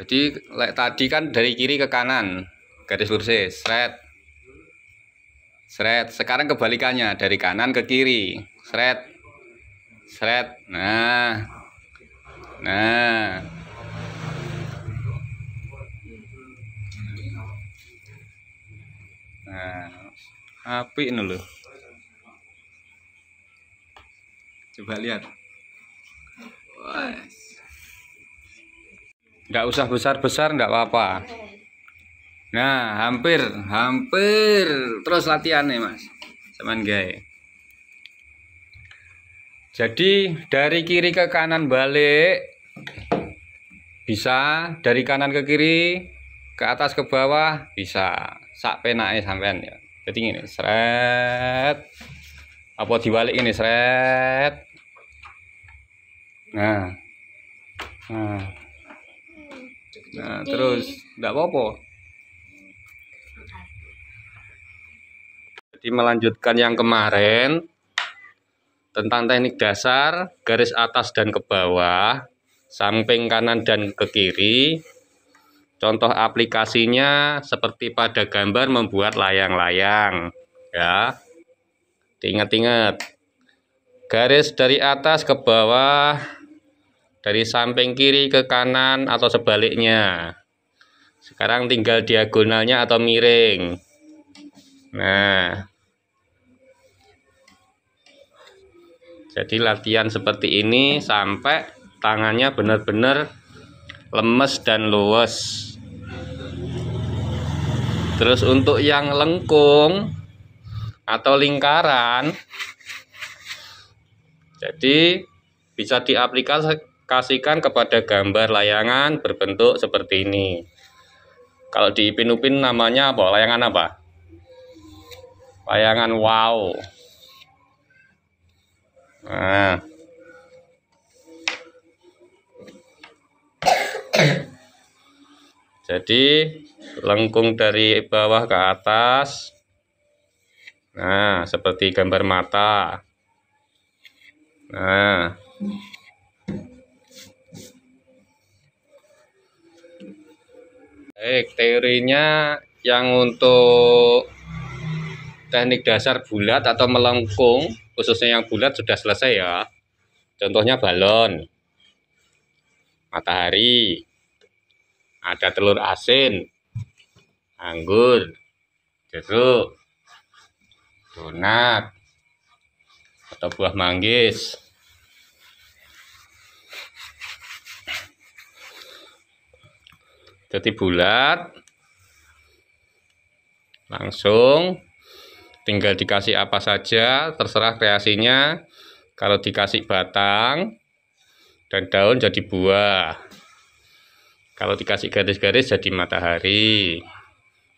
jadi like, tadi kan dari kiri ke kanan garis lurusnya seret seret sekarang kebalikannya dari kanan ke kiri seret seret nah nah nah api ini loh coba lihat Wah nggak usah besar-besar nggak apa-apa nah hampir hampir terus latihan nih mas cuman guys jadi dari kiri ke kanan balik bisa, dari kanan ke kiri, ke atas ke bawah bisa. Sak penake sampean ya. Jadi ini seret. Apa dibalik ini seret. Nah. Nah nah Jadi, terus tidak apa-apa Jadi melanjutkan yang kemarin tentang teknik dasar garis atas dan ke bawah samping kanan dan ke kiri contoh aplikasinya seperti pada gambar membuat layang-layang ya ingat-ingat garis dari atas ke bawah dari samping kiri ke kanan atau sebaliknya sekarang tinggal diagonalnya atau miring nah jadi latihan seperti ini sampai tangannya benar-benar lemes dan luwes terus untuk yang lengkung atau lingkaran jadi bisa diaplikasikan kasihkan kepada gambar layangan berbentuk seperti ini. Kalau di Ipin-Upin namanya apa? Layangan apa? Layangan wow. Nah. Jadi lengkung dari bawah ke atas. Nah, seperti gambar mata. Nah. teorinya yang untuk teknik dasar bulat atau melengkung khususnya yang bulat sudah selesai ya contohnya balon matahari ada telur asin anggur jeruk donat atau buah manggis jadi bulat langsung tinggal dikasih apa saja terserah kreasinya kalau dikasih batang dan daun jadi buah kalau dikasih garis-garis jadi matahari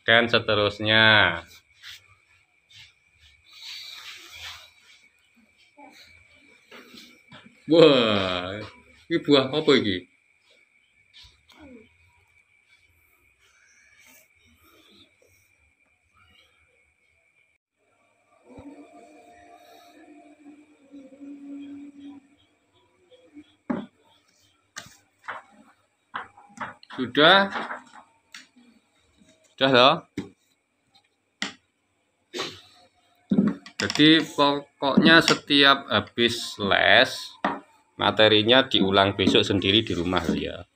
dan seterusnya wah ini buah apa ini Sudah. Sudah loh. Jadi pokoknya setiap habis les materinya diulang besok sendiri di rumah ya.